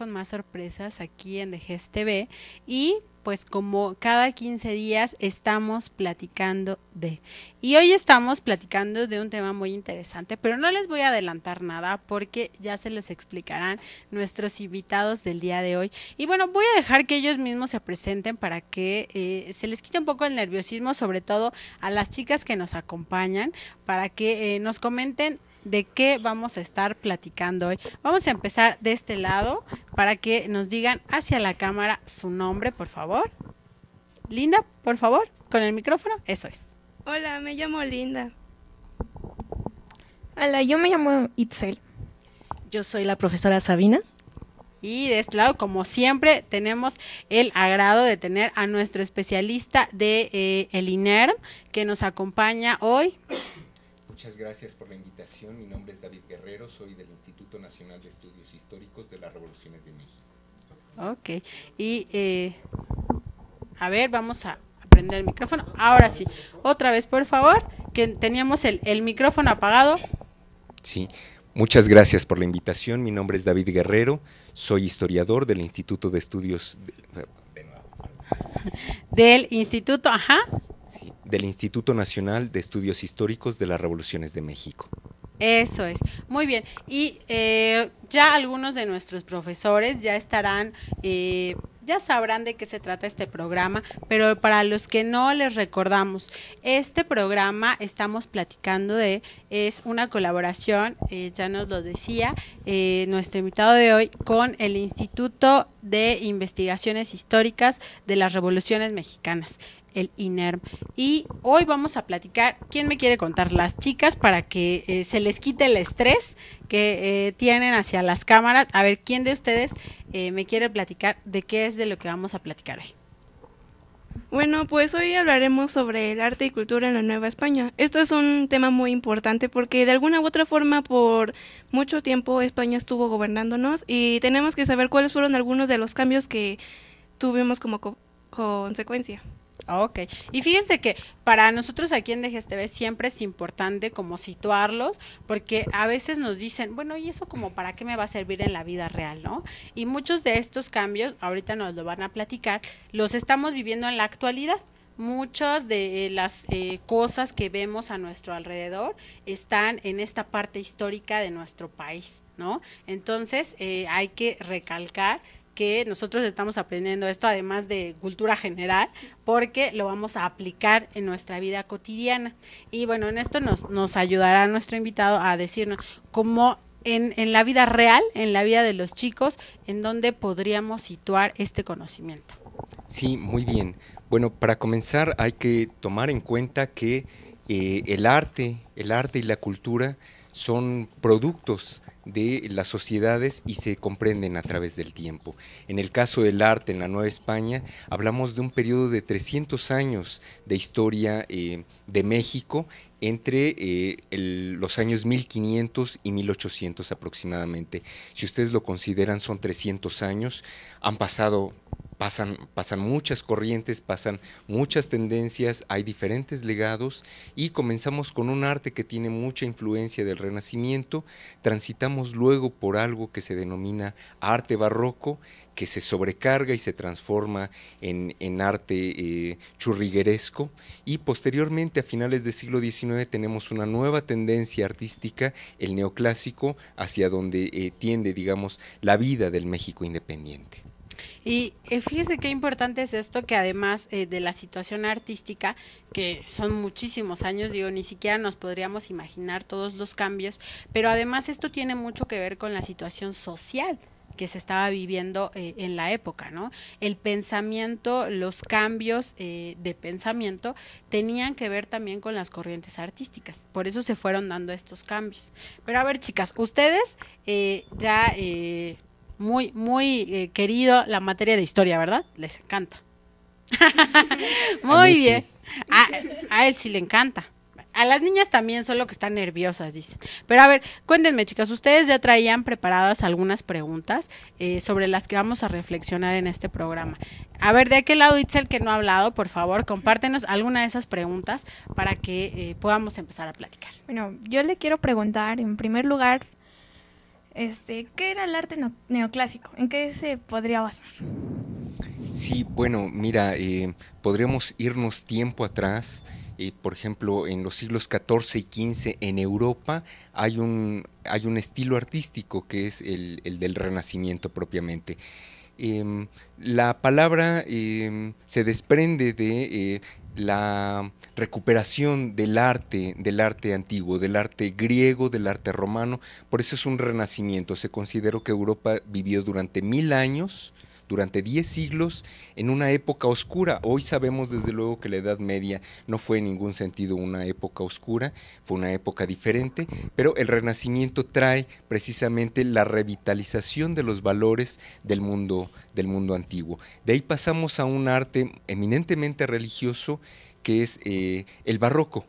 con más sorpresas aquí en DGS TV y pues como cada 15 días estamos platicando de. Y hoy estamos platicando de un tema muy interesante, pero no les voy a adelantar nada porque ya se los explicarán nuestros invitados del día de hoy. Y bueno, voy a dejar que ellos mismos se presenten para que eh, se les quite un poco el nerviosismo, sobre todo a las chicas que nos acompañan, para que eh, nos comenten de qué vamos a estar platicando hoy. Vamos a empezar de este lado para que nos digan hacia la cámara su nombre, por favor. Linda, por favor, con el micrófono, eso es. Hola, me llamo Linda. Hola, yo me llamo Itzel. Yo soy la profesora Sabina. Y de este lado, como siempre, tenemos el agrado de tener a nuestro especialista de eh, el Iner que nos acompaña hoy. Muchas gracias por la invitación. Mi nombre es David Guerrero, soy del Instituto Nacional de Estudios Históricos de las Revoluciones de México. Ok, y eh, a ver, vamos a prender el micrófono. Ahora sí, otra vez, por favor, que teníamos el, micrófono apagado. Sí, Muchas gracias por la invitación. Mi nombre es David Guerrero, soy historiador del Instituto de Estudios del Instituto, ajá, del Instituto Nacional de Estudios Históricos de las Revoluciones de México. Eso es. Muy bien. Y eh, ya algunos de nuestros profesores ya estarán, eh, ya sabrán de qué se trata este programa, pero para los que no les recordamos, este programa estamos platicando de, es una colaboración, eh, ya nos lo decía nuestro invitado de hoy, con el Instituto de Investigaciones Históricas de las Revoluciones Mexicanas el INERM. Y hoy vamos a platicar, ¿quién me quiere contar? Las chicas para que eh, se les quite el estrés que eh, tienen hacia las cámaras. A ver, ¿quién de ustedes eh, me quiere platicar de qué es de lo que vamos a platicar hoy? Bueno, pues hoy hablaremos sobre el arte y cultura en la Nueva España. Esto es un tema muy importante porque de alguna u otra forma por mucho tiempo España estuvo gobernándonos y tenemos que saber cuáles fueron algunos de los cambios que tuvimos como consecuencia. Ah, ok. Y fíjense que para nosotros aquí en DGSTV siempre es importante como situarlos, porque a veces nos dicen, bueno, ¿y eso como para qué me va a servir en la vida real, no? Y muchos de estos cambios, ahorita nos lo van a platicar, los estamos viviendo en la actualidad muchas de eh, las eh, cosas que vemos a nuestro alrededor están en esta parte histórica de nuestro país, ¿no? Entonces eh, hay que recalcar que nosotros estamos aprendiendo esto, además de cultura general, porque lo vamos a aplicar en nuestra vida cotidiana. Y bueno, en esto nos, nos ayudará nuestro invitado a decirnos cómo en, en la vida real, en la vida de los chicos, en dónde podríamos situar este conocimiento. Sí, muy bien. Bueno, para comenzar hay que tomar en cuenta que eh, el arte, el arte y la cultura son productos de las sociedades y se comprenden a través del tiempo. En el caso del arte en la Nueva España, hablamos de un periodo de 300 años de historia eh, de México entre eh, los años 1500 y 1800 aproximadamente. Si ustedes lo consideran, son 300 años. Han pasado pasan, muchas corrientes, pasan muchas tendencias, hay diferentes legados y comenzamos con un arte que tiene mucha influencia del Renacimiento, transitamos luego por algo que se denomina arte barroco, que se sobrecarga y se transforma en, arte eh, churrigueresco y posteriormente a finales del siglo XIX tenemos una nueva tendencia artística, el neoclásico, hacia donde eh, tiende, digamos, la vida del México independiente. Y fíjense eh, fíjese qué importante es esto, que además eh, de la situación artística, que son muchísimos años, digo, ni siquiera nos podríamos imaginar todos los cambios, pero además esto tiene mucho que ver con la situación social que se estaba viviendo eh, en la época, ¿no? El pensamiento, los cambios de pensamiento tenían que ver también con las corrientes artísticas, por eso se fueron dando estos cambios. Pero a ver, chicas, ustedes eh, ya muy, muy eh, querido la materia de historia, ¿verdad? Les encanta. muy bien. A, él sí le encanta. A las niñas también, solo que están nerviosas, dice. Pero a ver, cuéntenme, chicas, ¿ustedes ya traían preparadas algunas preguntas eh, sobre las que vamos a reflexionar en este programa? A ver, de qué lado, el que no ha hablado, por favor, compártenos alguna de esas preguntas para que eh, podamos empezar a platicar. Bueno, yo le quiero preguntar, en primer lugar, este, ¿Qué era el arte neoclásico? ¿En qué se podría basar? Sí, bueno, mira, eh, podríamos irnos tiempo atrás. Eh, por ejemplo, en los siglos XIV y XV en Europa hay un, hay un estilo artístico que es el del Renacimiento propiamente. Em, la palabra em, se desprende de eh, la recuperación del arte, del arte antiguo, del arte griego, del arte romano, por eso es un renacimiento. Se consideró que Europa vivió durante mil años durante diez siglos en una época oscura. Hoy sabemos desde luego que la Edad Media no fue en ningún sentido una época oscura, fue una época diferente, pero el Renacimiento trae precisamente la revitalización de los valores del mundo, del mundo antiguo. De ahí pasamos a un arte eminentemente religioso que es eh, el barroco.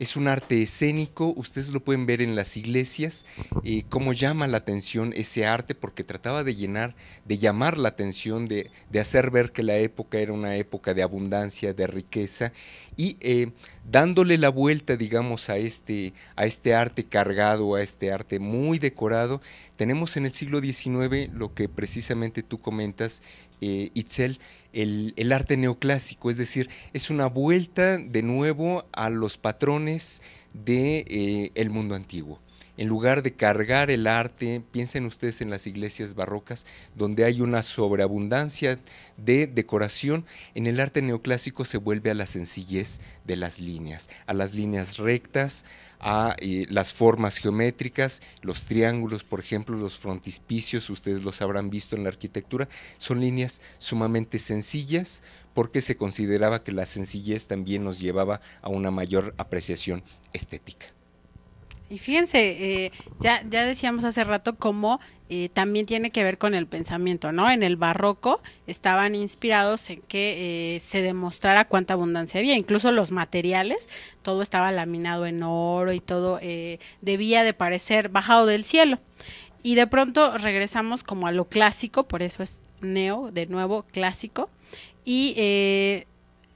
Es un arte escénico, ustedes lo pueden ver en las iglesias, eh, cómo llama la atención ese arte, porque trataba de llenar, de llamar la atención, de, de hacer ver que la época era una época de abundancia, de riqueza, y eh, dándole la vuelta, digamos, a este, a este arte cargado, a este arte muy decorado, tenemos en el siglo XIX lo que precisamente tú comentas, eh, Itzel, el, arte neoclásico, es decir, es una vuelta de nuevo a los patrones del de, eh, el mundo antiguo en lugar de cargar el arte, piensen ustedes en las iglesias barrocas, donde hay una sobreabundancia de decoración, en el arte neoclásico se vuelve a la sencillez de las líneas, a las líneas rectas, a eh, las formas geométricas, los triángulos, por ejemplo, los frontispicios, ustedes los habrán visto en la arquitectura, son líneas sumamente sencillas porque se consideraba que la sencillez también nos llevaba a una mayor apreciación estética. Y fíjense, eh, ya, ya decíamos hace rato cómo eh, también tiene que ver con el pensamiento, ¿no? En el barroco estaban inspirados en que eh, se demostrara cuánta abundancia había, incluso los materiales, todo estaba laminado en oro y todo debía de parecer bajado del cielo. Y de pronto regresamos como a lo clásico, por eso es neo, de nuevo clásico, y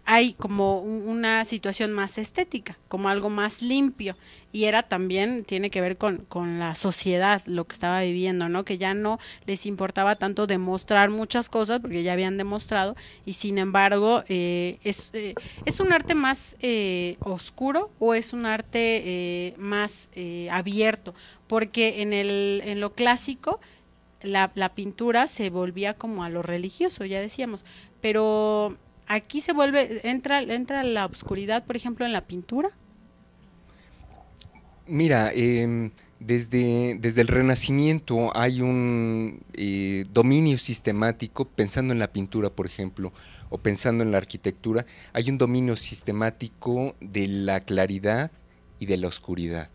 hay como una situación más estética, como algo más limpio. Y era también, tiene que ver con, la sociedad, lo que estaba viviendo, ¿no? Que ya no les importaba tanto demostrar muchas cosas, porque ya habían demostrado, y sin embargo, eh, eh, es, un arte más eh, oscuro o es un arte más abierto? Porque en, el, en lo clásico, la, la pintura se volvía como a lo religioso, ya decíamos, pero aquí se vuelve, entra, entra la oscuridad, por ejemplo, en la pintura. Mira, em, desde, desde, el Renacimiento hay un eh, dominio sistemático, pensando en la pintura, por ejemplo, o pensando en la arquitectura, hay un dominio sistemático de la claridad y de la oscuridad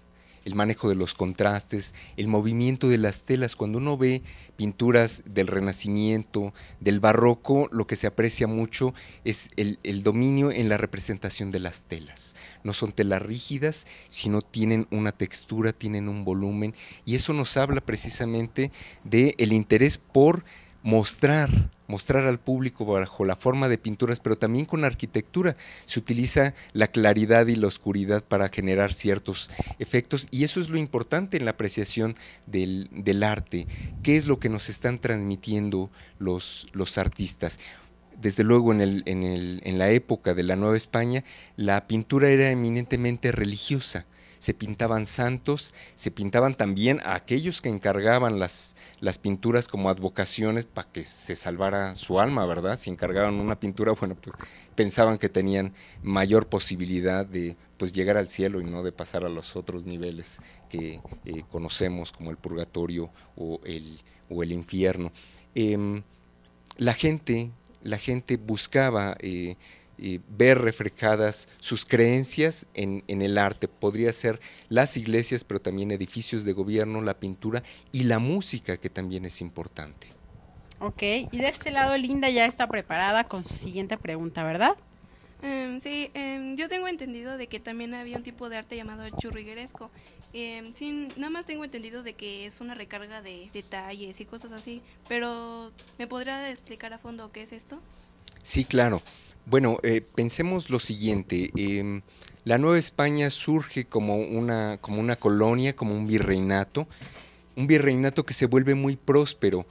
el manejo de los contrastes, el movimiento de las telas. Cuando uno ve pinturas del Renacimiento, del Barroco, lo que se aprecia mucho es el, dominio en la representación de las telas. No son telas rígidas, sino tienen una textura, tienen un volumen, y eso nos habla precisamente del el interés por mostrar mostrar al público bajo la forma de pinturas, pero también con arquitectura. Se utiliza la claridad y la oscuridad para generar ciertos efectos y eso es lo importante en la apreciación del, arte. ¿Qué es lo que nos están transmitiendo los, los artistas? desde luego en, el, en, el, en, la época de la Nueva España, la pintura era eminentemente religiosa se pintaban santos, se pintaban también a aquellos que encargaban las, las pinturas como advocaciones para que se salvara su alma, ¿verdad? Si encargaban una pintura, bueno, pues pensaban que tenían mayor posibilidad de pues llegar al cielo y no de pasar a los otros niveles que eh, conocemos como el purgatorio o el, infierno. Em, la gente, la gente buscaba eh, ver reflejadas sus creencias en, el arte. Podría ser las iglesias, pero también edificios de gobierno, la pintura y la música, que también es importante. Ok, y de este lado Linda ya está preparada con su siguiente pregunta, ¿verdad? Em, sí, em, yo tengo entendido de que también había un tipo de arte llamado churrigueresco. Em, sí, nada más tengo entendido de que es una recarga de detalles y cosas así, pero ¿me podría explicar a fondo qué es esto? Sí, claro. Bueno, eh, pensemos lo siguiente. Em, la Nueva España surge como una, como una colonia, como un virreinato, un virreinato que se vuelve muy próspero,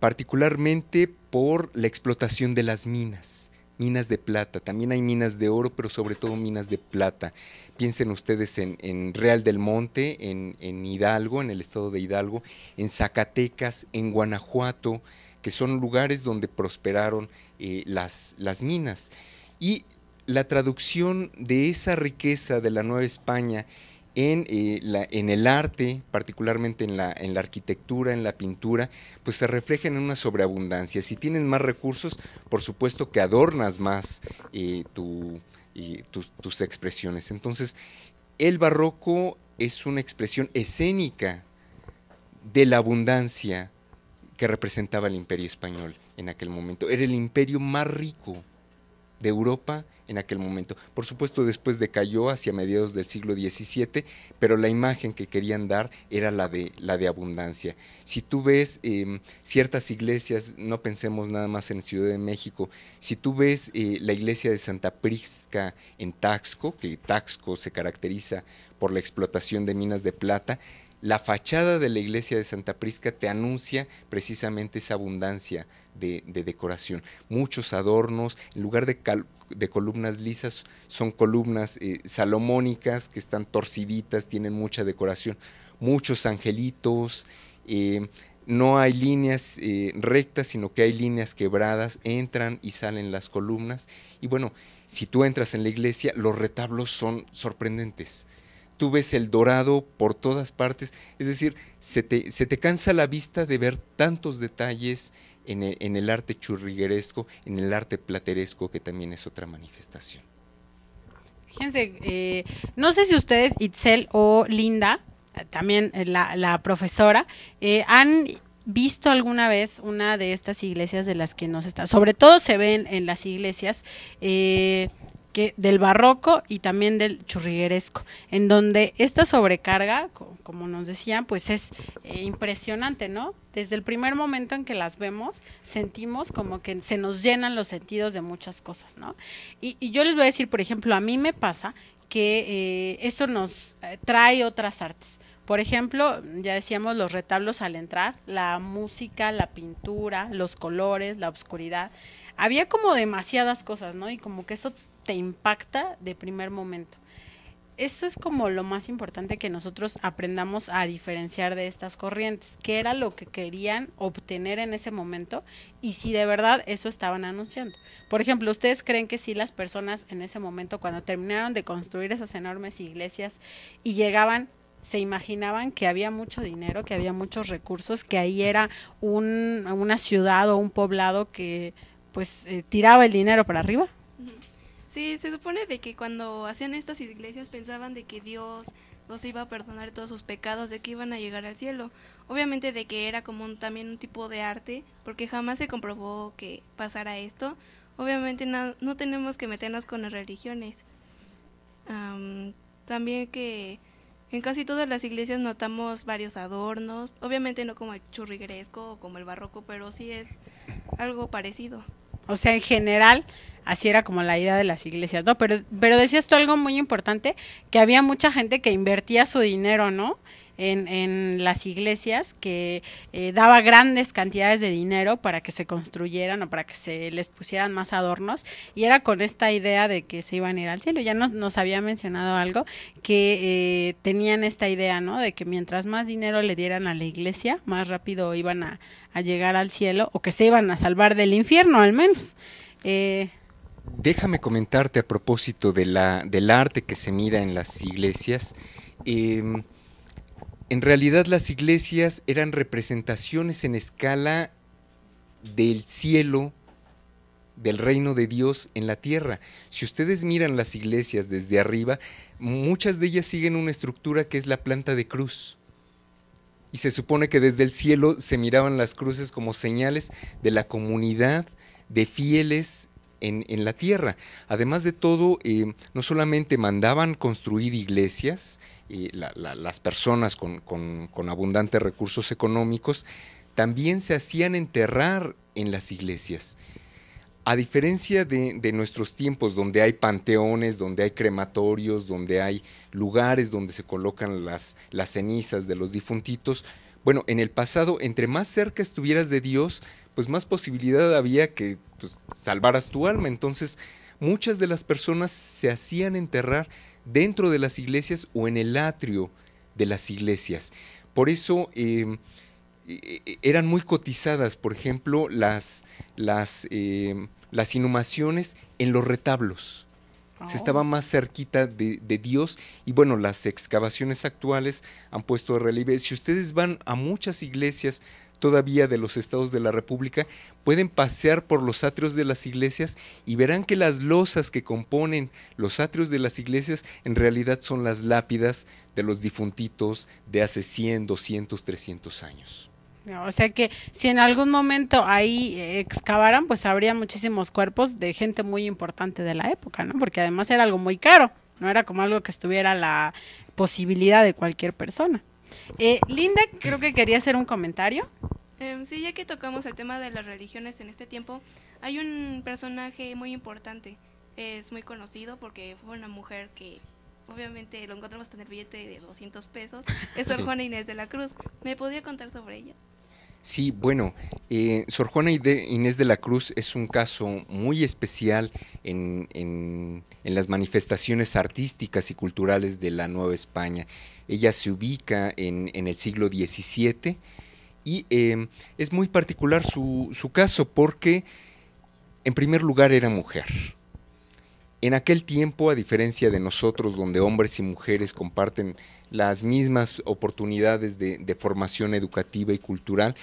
particularmente por la explotación de las minas, minas de plata. También hay minas de oro, pero sobre todo minas de plata. Piensen ustedes en, Real del Monte, en, en Hidalgo, en el estado de Hidalgo, en Zacatecas, en Guanajuato, que son lugares donde prosperaron eh, las, las minas. Y la traducción de esa riqueza de la Nueva España en, eh, la, en, el arte, particularmente en la, en la arquitectura, en la pintura, pues se refleja en una sobreabundancia. Si tienes más recursos, por supuesto que adornas más eh, tus, expresiones. Entonces, el barroco es una expresión escénica de la abundancia, que representaba el imperio español en aquel momento. Era el imperio más rico de Europa en aquel momento. Por supuesto, después decayó hacia mediados del siglo XVII, pero la imagen que querían dar era la de, la de abundancia. Si tú ves em, ciertas iglesias, no pensemos nada más en Ciudad de México, si tú ves eh, la iglesia de Santa Prisca en Taxco, que Taxco se caracteriza por la explotación de minas de plata, la fachada de la iglesia de Santa Prisca te anuncia precisamente esa abundancia de, decoración. Muchos adornos, en lugar de, columnas lisas, son columnas eh, salomónicas que están torciditas, tienen mucha decoración. Muchos angelitos. Eh, no hay líneas eh, rectas, sino que hay líneas quebradas, entran y salen las columnas. Y bueno, si tú entras en la iglesia, los retablos son sorprendentes tú ves el dorado por todas partes, es decir, se te, cansa la vista de ver tantos detalles en el, arte churrigueresco, en el arte plateresco, que también es otra manifestación. Fíjense, eh, no sé si ustedes, Itzel o Linda, también eh, la, profesora, eh, han visto alguna vez una de estas iglesias de las que nos está, sobre todo se ven en las iglesias, del barroco y también del churrigueresco, en donde esta sobrecarga, como nos decían, pues es eh, impresionante, ¿no? Desde el primer momento en que las vemos, sentimos como que se nos llenan los sentidos de muchas cosas, ¿no? Y, yo les voy a decir, por ejemplo, a mí me pasa que eh, eso nos eh, trae otras artes. Por ejemplo, ya decíamos los retablos al entrar, la música, la pintura, los colores, la oscuridad. Había como demasiadas cosas, ¿no? Y como que eso te impacta de primer momento. Eso es como lo más importante que nosotros aprendamos a diferenciar de estas corrientes, qué era lo que querían obtener en ese momento y si de verdad eso estaban anunciando. Por ejemplo, ¿ustedes creen que si las personas en ese momento, cuando terminaron de construir esas enormes iglesias y llegaban se imaginaban que había mucho dinero, que había muchos recursos, que ahí era una ciudad o un poblado que pues eh, tiraba el dinero para arriba. Sí, se supone de que cuando hacían estas iglesias pensaban de que Dios los iba a perdonar todos sus pecados, de que iban a llegar al cielo. Obviamente de que era como también un tipo de arte, porque jamás se comprobó que pasara esto. Obviamente no, tenemos que meternos con las religiones. también que en casi todas las iglesias notamos varios adornos, obviamente no como el churrigresco o como el barroco, pero sí es algo parecido. O sea, en general, así era como la idea de las iglesias, ¿no? Pero, pero decías tú algo muy importante, que había mucha gente que invertía su dinero, ¿no? en, las iglesias que eh, daba grandes cantidades de dinero para que se construyeran o para que se les pusieran más adornos y era con esta idea de que se iban a ir al cielo. Ya nos, nos había mencionado algo que eh, tenían esta idea, ¿no? De que mientras más dinero le dieran a la iglesia, más rápido iban a, llegar al cielo o que se iban a salvar del infierno al menos. Eh, Déjame comentarte a propósito de la, del arte que se mira en las iglesias. Em, en realidad las iglesias eran representaciones en escala del cielo, del reino de Dios en la tierra. Si ustedes miran las iglesias desde arriba, muchas de ellas siguen una estructura que es la planta de cruz. Y se supone que desde el cielo se miraban las cruces como señales de la comunidad de fieles en, la tierra. Además de todo, eh, no solamente mandaban construir iglesias, eh, las personas con, abundantes recursos económicos, también se hacían enterrar en las iglesias. A diferencia de, nuestros tiempos, donde hay panteones, donde hay crematorios, donde hay lugares donde se colocan las, las cenizas de los difuntitos, bueno, en el pasado, entre más cerca estuvieras de Dios, pues más posibilidad había que pues, salvaras tu alma. Entonces, muchas de las personas se hacían enterrar dentro de las iglesias o en el atrio de las iglesias. Por eso em, e, e, eran muy cotizadas, por ejemplo, las, las, em, las inhumaciones en los retablos. Se oh. estaba más cerquita de, de, Dios y bueno, las excavaciones actuales han puesto de relieve. Si ustedes van a muchas iglesias todavía de los estados de la República, pueden pasear por los atrios de las iglesias y verán que las losas que componen los atrios de las iglesias en realidad son las lápidas de los difuntitos de hace 100, 200, 300 años. O sea que si en algún momento ahí eh, excavaran, pues habría muchísimos cuerpos de gente muy importante de la época, ¿no? Porque además era algo muy caro, no era como algo que estuviera la posibilidad de cualquier persona. Eh, Linda, creo que quería hacer un comentario. Em, sí, ya que tocamos el tema de las religiones en este tiempo, hay un personaje muy importante. Es muy conocido porque fue una mujer que obviamente lo encontramos en el billete de 200 pesos. Es Sor Juana Inés de la Cruz. ¿Me podía contar sobre ella? Sí, bueno, eh, Sor Juana Inés de la Cruz es un caso muy especial en, las manifestaciones artísticas y culturales de la Nueva España. Ella se ubica en, en el siglo XVII y em, es muy particular su caso porque, en primer lugar, era mujer en aquel tiempo, a diferencia de nosotros, donde hombres y mujeres comparten las mismas oportunidades de, formación educativa y cultural,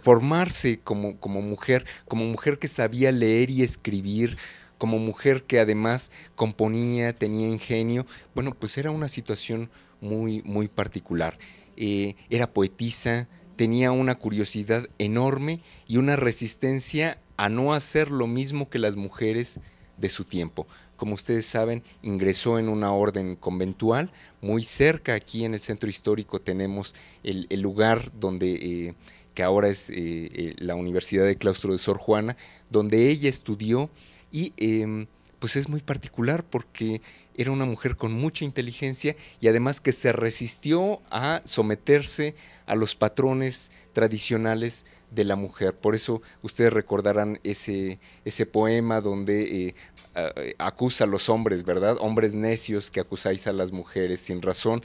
formarse como, mujer, como mujer que sabía leer y escribir, como mujer que además componía, tenía ingenio, bueno, pues era una situación muy, muy particular. Eh, era poetisa, tenía una curiosidad enorme y una resistencia a no hacer lo mismo que las mujeres de su tiempo como ustedes saben, ingresó en una orden conventual. Muy cerca aquí en el centro histórico tenemos el, lugar donde... Eh, que ahora es eh, eh, la Universidad de Claustro de Sor Juana, donde ella estudió y em, pues es muy particular porque era una mujer con mucha inteligencia y además que se resistió a someterse a los patrones tradicionales de la mujer. Por eso ustedes recordarán ese, ese poema donde eh, acusa a los hombres, ¿verdad? Hombres necios que acusáis a las mujeres sin razón.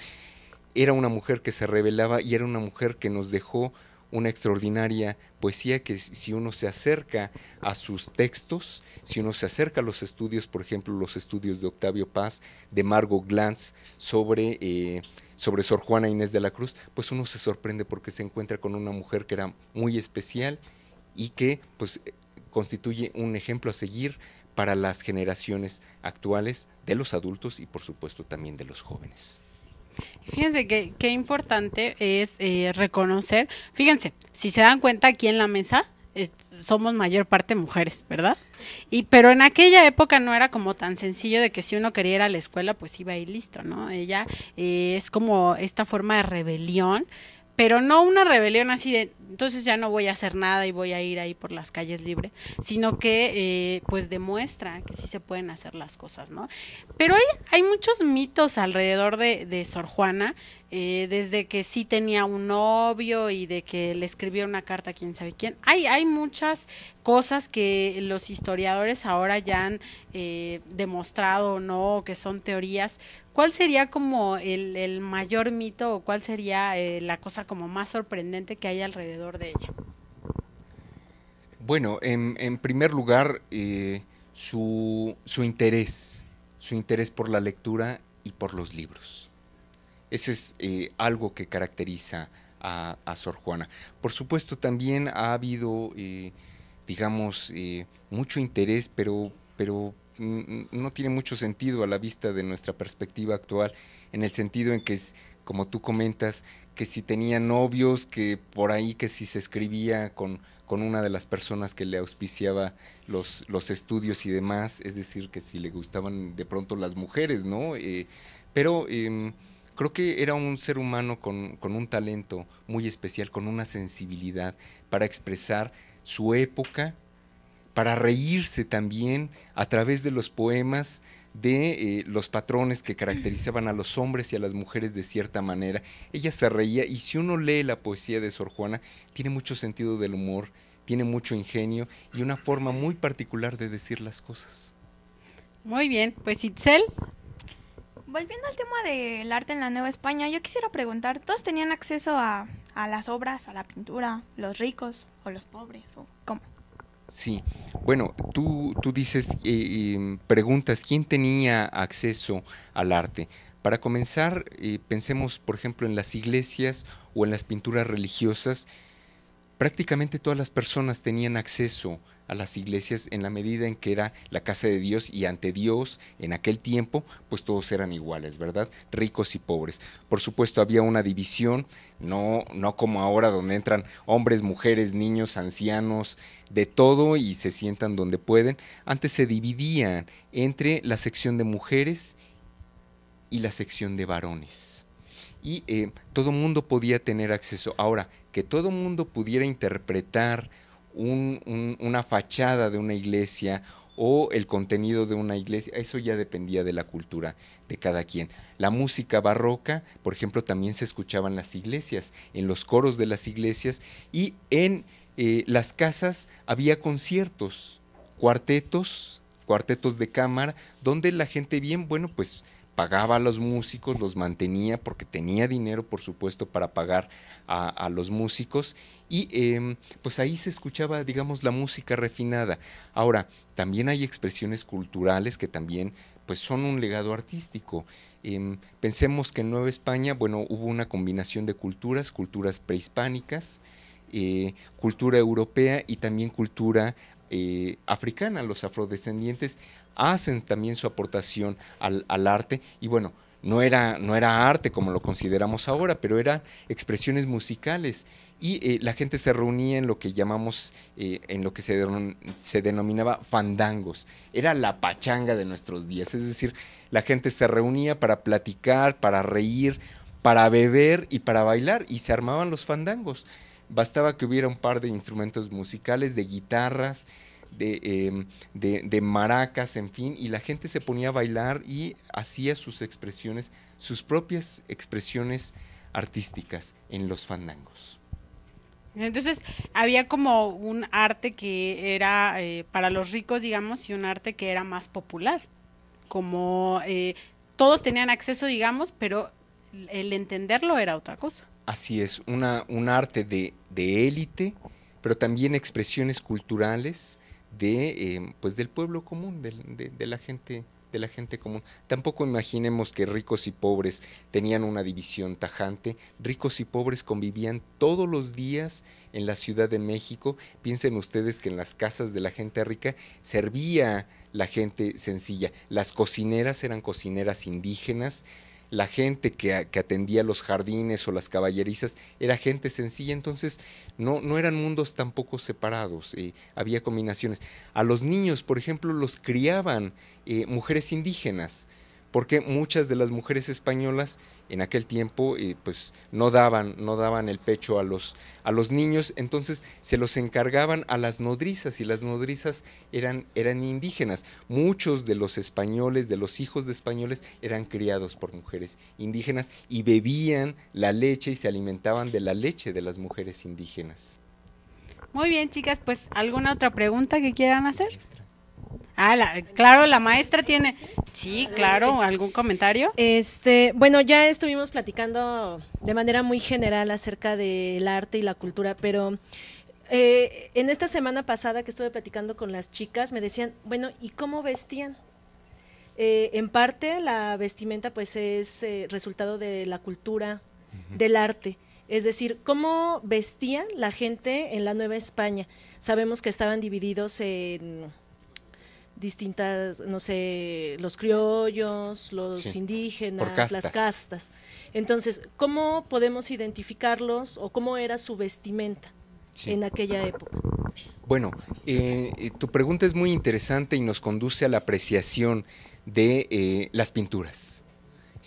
Era una mujer que se revelaba y era una mujer que nos dejó una extraordinaria poesía que si uno se acerca a sus textos, si uno se acerca a los estudios, por ejemplo, los estudios de Octavio Paz, de Margot Glantz, sobre... Eh, sobre Sor Juana Inés de la Cruz, pues uno se sorprende porque se encuentra con una mujer que era muy especial y que pues eh, constituye un ejemplo a seguir para las generaciones actuales de los adultos y por supuesto también de los jóvenes. Fíjense qué importante es eh, reconocer, fíjense, si se dan cuenta aquí en la mesa, somos mayor parte mujeres, ¿verdad? Y pero en aquella época no era como tan sencillo de que si uno quería ir a la escuela, pues iba y listo, ¿no? Ella eh, es como esta forma de rebelión, pero no una rebelión así de entonces ya no voy a hacer nada y voy a ir ahí por las calles libre, sino que eh, pues demuestra que sí se pueden hacer las cosas, ¿no? Pero hay, hay muchos mitos alrededor de, de Sor Juana eh, desde que sí tenía un novio y de que le escribió una carta a quién sabe quién. Hay, hay muchas cosas que los historiadores ahora ya han eh, demostrado no, que son teorías. ¿Cuál sería como el, el mayor mito o cuál sería eh, la cosa como más sorprendente que hay alrededor de ella? Bueno, en, primer lugar, eh, su, su interés, su interés por la lectura y por los libros ese es eh, algo que caracteriza a, Sor Juana. Por supuesto, también ha habido, eh, digamos, eh, mucho interés, pero, pero no tiene mucho sentido a la vista de nuestra perspectiva actual, en el sentido en que, como tú comentas, que si tenía novios, que por ahí que si se escribía con, con una de las personas que le auspiciaba los, los estudios y demás, es decir, que si le gustaban de pronto las mujeres, ¿no? pero em, creo que era un ser humano con, un talento muy especial, con una sensibilidad para expresar su época, para reírse también a través de los poemas de eh, los patrones que caracterizaban a los hombres y a las mujeres de cierta manera. Ella se reía y si uno lee la poesía de Sor Juana, tiene mucho sentido del humor, tiene mucho ingenio y una forma muy particular de decir las cosas. Muy bien, pues Itzel, volviendo al tema del arte en la Nueva España, yo quisiera preguntar, ¿todos tenían acceso a, las obras, a la pintura, los ricos o los pobres o cómo? Sí, bueno, tú, tú dices, eh, y preguntas, ¿quién tenía acceso al arte? Para comenzar, eh, pensemos, por ejemplo, en las iglesias o en las pinturas religiosas. Prácticamente todas las personas tenían acceso a las iglesias en la medida en que era la casa de Dios y ante Dios en aquel tiempo, pues todos eran iguales, ¿verdad? Ricos y pobres. Por supuesto había una división, no, no como ahora donde entran hombres, mujeres, niños, ancianos, de todo y se sientan donde pueden. Antes se dividían entre la sección de mujeres y la sección de varones. Y eh, todo mundo podía tener acceso. Ahora, que todo mundo pudiera interpretar una fachada de una iglesia o el contenido de una iglesia, eso ya dependía de la cultura de cada quien. La música barroca, por ejemplo, también se escuchaba en las iglesias, en los coros de las iglesias y en eh, las casas había conciertos, cuartetos, cuartetos de cámara, donde la gente bien, bueno, pues pagaba a los músicos, los mantenía porque tenía dinero, por supuesto, para pagar a, los músicos. Y em, pues ahí se escuchaba, digamos, la música refinada. Ahora, también hay expresiones culturales que también pues son un legado artístico. Em, pensemos que en Nueva España, bueno, hubo una combinación de culturas, culturas prehispánicas, eh, cultura europea y también cultura eh, africana, los afrodescendientes hacen también su aportación al, arte y bueno, no era, no era, arte como lo consideramos ahora, pero eran expresiones musicales. Y eh, la gente se reunía en lo que llamamos, eh, en lo que se, se, denominaba fandangos. Era la pachanga de nuestros días. Es decir, la gente se reunía para platicar, para reír, para beber y para bailar. Y se armaban los fandangos. Bastaba que hubiera un par de instrumentos musicales, de guitarras, Em, de, de, maracas, en fin, y la gente se ponía a bailar y hacía sus expresiones, sus propias expresiones artísticas en los fandangos. Entonces había como un arte que era eh, para los ricos, digamos, y un arte que era más popular, como eh, todos tenían acceso, digamos, pero el entenderlo era otra cosa. Así es, una, un arte de, de élite, pero también expresiones culturales, de, em, pues del pueblo común, la gente de la gente común. Tampoco imaginemos que ricos y pobres tenían una división tajante. Ricos y pobres convivían todos los días en la Ciudad de México. Piensen ustedes que en las casas de la gente rica servía la gente sencilla. Las cocineras eran cocineras indígenas, la gente que, atendía los jardines o las caballerizas era gente sencilla, entonces no, no eran mundos tampoco separados, y eh, había combinaciones. A los niños, por ejemplo, los criaban eh, mujeres indígenas, porque muchas de las mujeres españolas en aquel tiempo eh, pues no daban, no daban el pecho a los, a los niños, entonces se los encargaban a las nodrizas y las nodrizas eran, eran indígenas. Muchos de los españoles, de los hijos de españoles, eran criados por mujeres indígenas y bebían la leche y se alimentaban de la leche de las mujeres indígenas. Muy bien, chicas, pues ¿alguna otra pregunta que quieran hacer? Ah, claro, la maestra tiene. Sí, claro, ¿algún comentario? Este, bueno, ya estuvimos platicando de manera muy general acerca del arte y la cultura, pero eh, en esta semana pasada que estuve platicando con las chicas, me decían, bueno, ¿y cómo vestían? Eh, en parte la vestimenta pues es eh, resultado de la cultura, del arte. Es decir, cómo vestían la gente en la Nueva España. Sabemos que estaban divididos en distintas, no sé, los criollos, los indígenas, las castas. Entonces, ¿cómo podemos identificarlos o cómo era su vestimenta en aquella época? Bueno, eh, eh, tu pregunta es muy interesante y nos conduce a la apreciación de eh, las pinturas.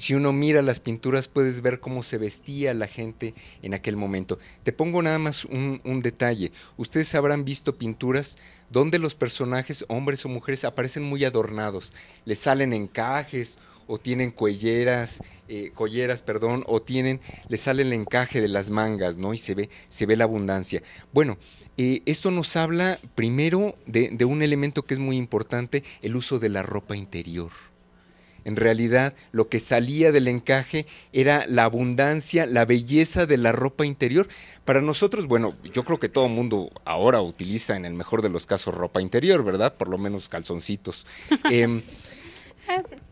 Si uno mira las pinturas puedes ver cómo se vestía la gente en aquel momento. Te pongo nada más un, detalle. Ustedes habrán visto pinturas donde los personajes, hombres o mujeres, aparecen muy adornados. Les salen encajes o tienen cuelleras, eh, colleras, perdón, o tienen, le sale el encaje de las mangas, ¿no? Y se ve, se ve la abundancia. Bueno, eh, esto nos habla primero de un elemento que es muy importante, el uso de la ropa interior. En realidad, lo que salía del encaje era la abundancia, la belleza de la ropa interior. Para nosotros, bueno, yo creo que todo el mundo ahora utiliza en el mejor de los casos ropa interior, ¿verdad? Por lo menos calzoncitos. Em,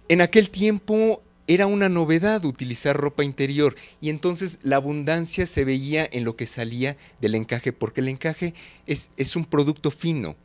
en aquel tiempo era una novedad utilizar ropa interior y entonces la abundancia se veía en lo que salía del encaje, porque el encaje es, es un producto fino,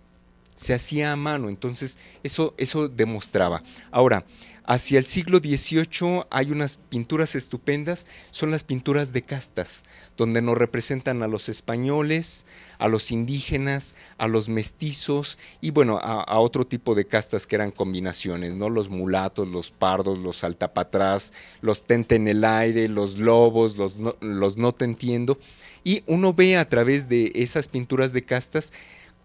se hacía a mano, entonces eso, eso demostraba. Ahora, Hacia el siglo XVIII hay unas pinturas estupendas, son las pinturas de castas, donde nos representan a los españoles, a los indígenas, a los mestizos y bueno, a, otro tipo de castas que eran combinaciones, ¿no? Los mulatos, los pardos, los saltapatrás, los tente en el aire, los lobos, los no, los no te entiendo. Y uno ve a través de esas pinturas de castas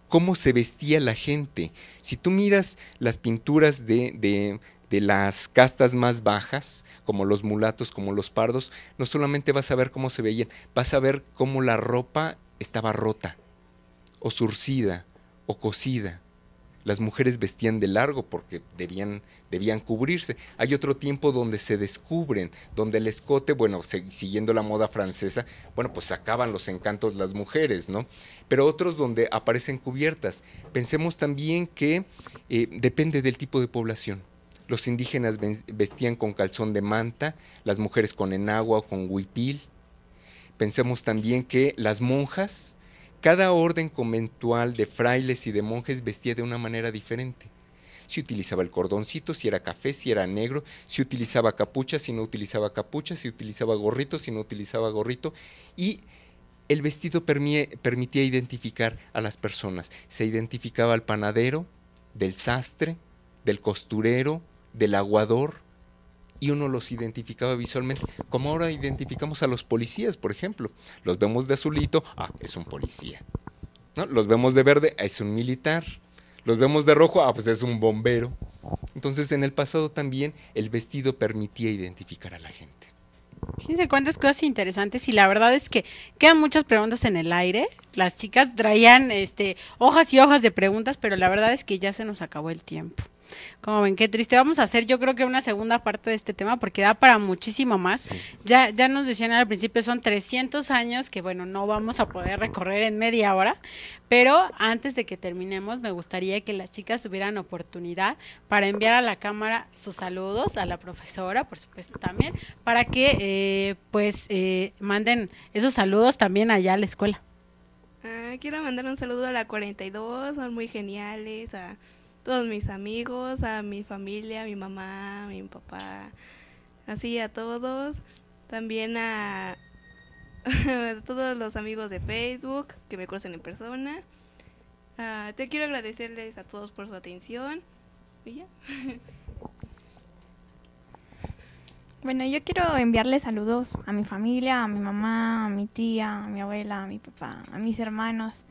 cómo se vestía la gente. Si tú miras las pinturas de, de de las castas más bajas, como los mulatos, como los pardos, no solamente vas a ver cómo se veían, vas a ver cómo la ropa estaba rota, o surcida, o cosida. Las mujeres vestían de largo porque debían, debían cubrirse. Hay otro tiempo donde se descubren, donde el escote, bueno, siguiendo la moda francesa, bueno, pues acaban los encantos las mujeres, ¿no? Pero otros donde aparecen cubiertas. Pensemos también que eh, depende del tipo de población los indígenas vestían con calzón de manta, las mujeres con enagua o con huipil. Pensemos también que las monjas, cada orden conventual de frailes y de monjes vestía de una manera diferente. Si utilizaba el cordoncito, si era café, si era negro, si utilizaba capucha, si no utilizaba capucha, si utilizaba gorrito, si no utilizaba gorrito. Y el vestido permitía identificar a las personas. Se identificaba al panadero, del sastre, del costurero, del aguador y uno los identificaba visualmente, como ahora identificamos a los policías, por ejemplo. Los vemos de azulito, ah, es un policía. ¿No? Los vemos de verde, ah, es un militar. Los vemos de rojo, ah, pues es un bombero. Entonces, en el pasado también el vestido permitía identificar a la gente. Fíjense cuántas cosas interesantes y la verdad es que quedan muchas preguntas en el aire. Las chicas traían este hojas y hojas de preguntas, pero la verdad es que ya se nos acabó el tiempo. Como ven, qué triste. Vamos a hacer yo creo que una segunda parte de este tema porque da para muchísimo más. Ya, ya nos decían al principio, son 300 años que bueno, no vamos a poder recorrer en media hora, pero antes de que terminemos me gustaría que las chicas tuvieran oportunidad para enviar a la cámara sus saludos, a la profesora, por supuesto también, para que eh, pues eh, manden esos saludos también allá a la escuela. Ah, quiero mandar un saludo a la 42, son muy geniales, a todos mis amigos, a mi familia, a mi mamá, a mi papá, así a todos. También a, todos los amigos de Facebook que me conocen en persona. Ah, te quiero agradecerles a todos por su atención. Bueno, yo quiero enviarles saludos a mi familia, a mi mamá, a mi tía, a mi abuela, a mi papá, a mis hermanos,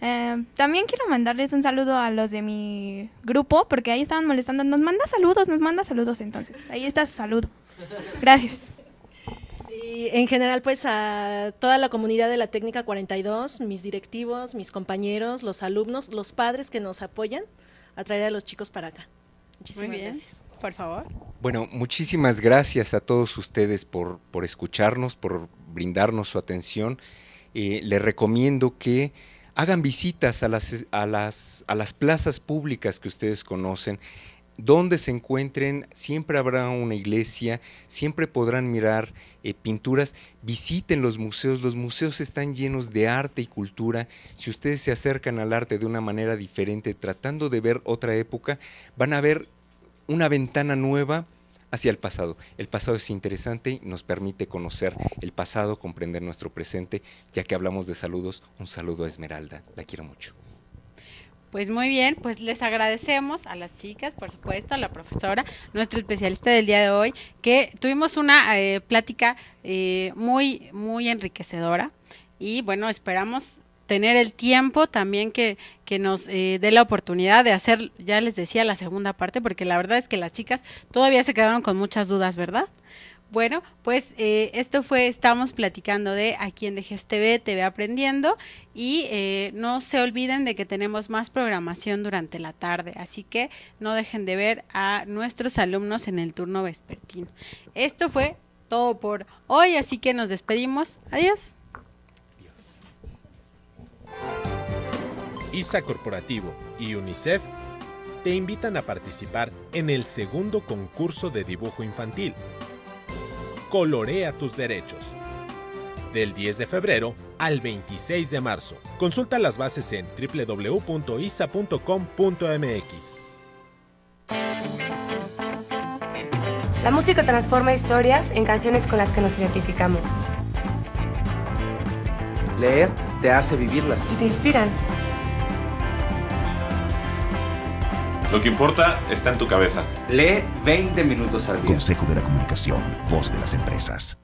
Em, también quiero mandarles un saludo a los de mi grupo, porque ahí estaban molestando. Nos manda saludos, nos manda saludos entonces. Ahí está su saludo. Gracias. Y en general, pues a toda la comunidad de la Técnica 42, mis directivos, mis compañeros, los alumnos, los padres que nos apoyan a traer a los chicos para acá. Muchísimas gracias. Por favor. Bueno, muchísimas gracias a todos ustedes por, por escucharnos, por brindarnos su atención. Eh, les recomiendo que hagan visitas a las, a las, plazas públicas que ustedes conocen donde se encuentren, siempre habrá una iglesia, siempre podrán mirar eh, pinturas, visiten los museos, los museos están llenos de arte y cultura, si ustedes se acercan al arte de una manera diferente, tratando de ver otra época, van a ver una ventana nueva hacia el pasado. El pasado es interesante y nos permite conocer el pasado, comprender nuestro presente. Ya que hablamos de saludos, un saludo a Esmeralda. La quiero mucho. Pues muy bien, pues les agradecemos a las chicas, por supuesto, a la profesora, nuestro especialista del día de hoy, que tuvimos una eh, plática eh, muy, muy enriquecedora y bueno, esperamos tener el tiempo también que, que nos eh, dé la oportunidad de hacer, ya les decía, la segunda parte, porque la verdad es que las chicas todavía se quedaron con muchas dudas, ¿verdad? Bueno, pues eh, esto fue, estamos platicando de aquí en DGS TV, TV Aprendiendo y eh, no se olviden de que tenemos más programación durante la tarde, así que no dejen de ver a nuestros alumnos en el turno vespertino. Esto fue todo por hoy, así que nos despedimos. Adiós. ISA Corporativo y UNICEF te invitan a participar en el segundo concurso de dibujo infantil. Colorea tus derechos. Del 10 de febrero al 26 de marzo. Consulta las bases en www.isa.com.mx. La música transforma historias en canciones con las que nos identificamos. Leer te hace vivirlas. Y te inspiran. Lo que importa está en tu cabeza. Lee 20 minutos al día. Consejo de la Comunicación, voz de las empresas.